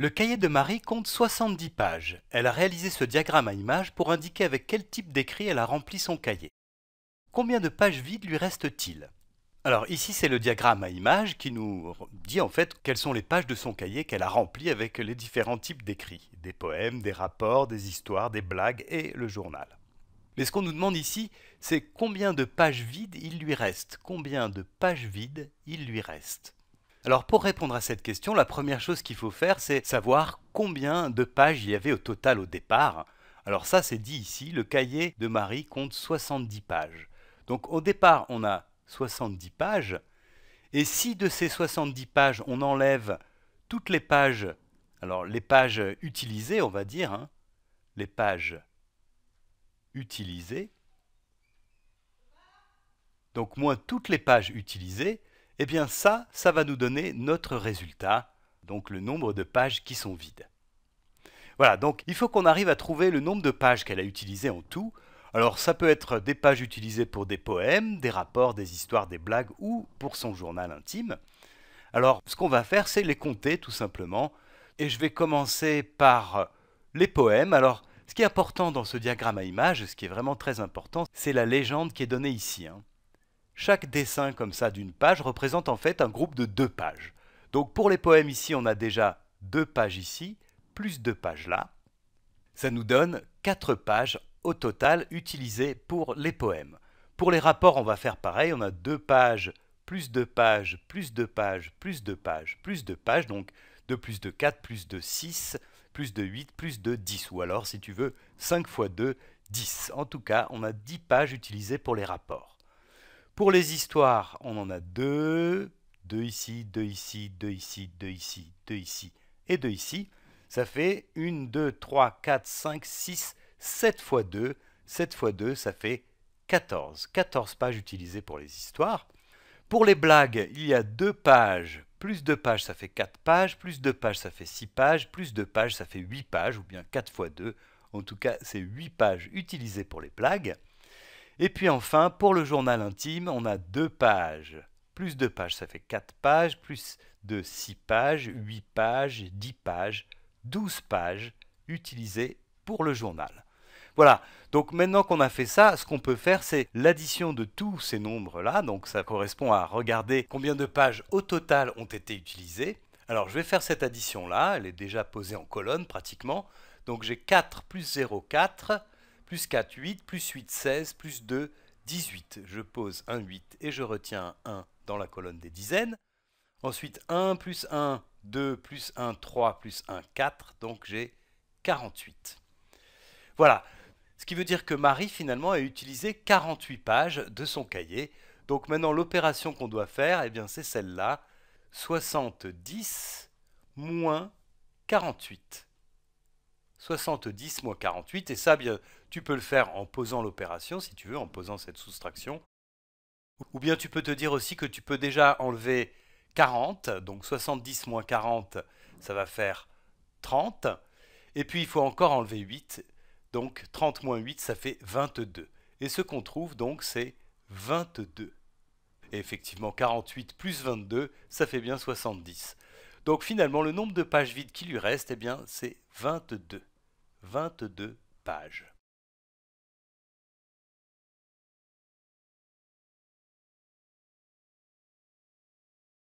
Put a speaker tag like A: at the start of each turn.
A: Le cahier de Marie compte 70 pages. Elle a réalisé ce diagramme à images pour indiquer avec quel type d'écrit elle a rempli son cahier. Combien de pages vides lui reste-t-il Alors ici c'est le diagramme à images qui nous dit en fait quelles sont les pages de son cahier qu'elle a remplies avec les différents types d'écrits. Des poèmes, des rapports, des histoires, des blagues et le journal. Mais ce qu'on nous demande ici, c'est combien de pages vides il lui reste. Combien de pages vides il lui reste. Alors pour répondre à cette question, la première chose qu'il faut faire, c'est savoir combien de pages il y avait au total au départ. Alors ça, c'est dit ici, le cahier de Marie compte 70 pages. Donc au départ, on a 70 pages, et si de ces 70 pages, on enlève toutes les pages, alors les pages utilisées, on va dire, hein, les pages utilisées, donc moins toutes les pages utilisées, eh bien ça, ça va nous donner notre résultat, donc le nombre de pages qui sont vides. Voilà, donc il faut qu'on arrive à trouver le nombre de pages qu'elle a utilisées en tout. Alors ça peut être des pages utilisées pour des poèmes, des rapports, des histoires, des blagues ou pour son journal intime. Alors ce qu'on va faire, c'est les compter tout simplement. Et je vais commencer par les poèmes. Alors ce qui est important dans ce diagramme à images, ce qui est vraiment très important, c'est la légende qui est donnée ici. Hein. Chaque dessin comme ça d'une page représente en fait un groupe de deux pages. Donc pour les poèmes ici, on a déjà deux pages ici, plus deux pages là. Ça nous donne quatre pages au total utilisées pour les poèmes. Pour les rapports, on va faire pareil, on a deux pages, plus deux pages, plus deux pages, plus deux pages, plus deux pages, donc de plus de 4, plus de 6, plus de 8, plus de 10. Ou alors, si tu veux, 5 fois 2, 10. En tout cas, on a 10 pages utilisées pour les rapports. Pour les histoires, on en a deux. Deux ici, deux ici, deux ici, deux ici, deux ici et deux ici. Ça fait 1, 2, 3, 4, 5, 6, 7 fois 2. 7 fois 2, ça fait 14. 14 pages utilisées pour les histoires. Pour les blagues, il y a 2 pages. Plus 2 pages, ça fait 4 pages. Plus 2 pages, ça fait 6 pages. Plus 2 pages, ça fait 8 pages, ou bien 4 fois 2. En tout cas, c'est 8 pages utilisées pour les blagues. Et puis enfin, pour le journal intime, on a deux pages. Plus 2 pages, ça fait 4 pages, plus de 6 pages, 8 pages, 10 pages, 12 pages utilisées pour le journal. Voilà, donc maintenant qu'on a fait ça, ce qu'on peut faire, c'est l'addition de tous ces nombres-là. Donc ça correspond à regarder combien de pages au total ont été utilisées. Alors je vais faire cette addition-là, elle est déjà posée en colonne pratiquement. Donc j'ai 4 plus 0, 4. Plus 4, 8, plus 8, 16, plus 2, 18. Je pose un 8 et je retiens 1 dans la colonne des dizaines. Ensuite, 1 plus 1, 2 plus 1, 3 plus 1, 4. Donc j'ai 48. Voilà. Ce qui veut dire que Marie, finalement, a utilisé 48 pages de son cahier. Donc maintenant, l'opération qu'on doit faire, eh bien, c'est celle-là. 70 moins 48. 70 moins 48. Et ça, tu peux le faire en posant l'opération, si tu veux, en posant cette soustraction. Ou bien tu peux te dire aussi que tu peux déjà enlever 40. Donc 70 moins 40, ça va faire 30. Et puis il faut encore enlever 8. Donc 30 moins 8, ça fait 22. Et ce qu'on trouve donc, c'est 22. Et effectivement, 48 plus 22, ça fait bien 70. Donc finalement, le nombre de pages vides qui lui reste, eh bien, c'est 22. 22 pages.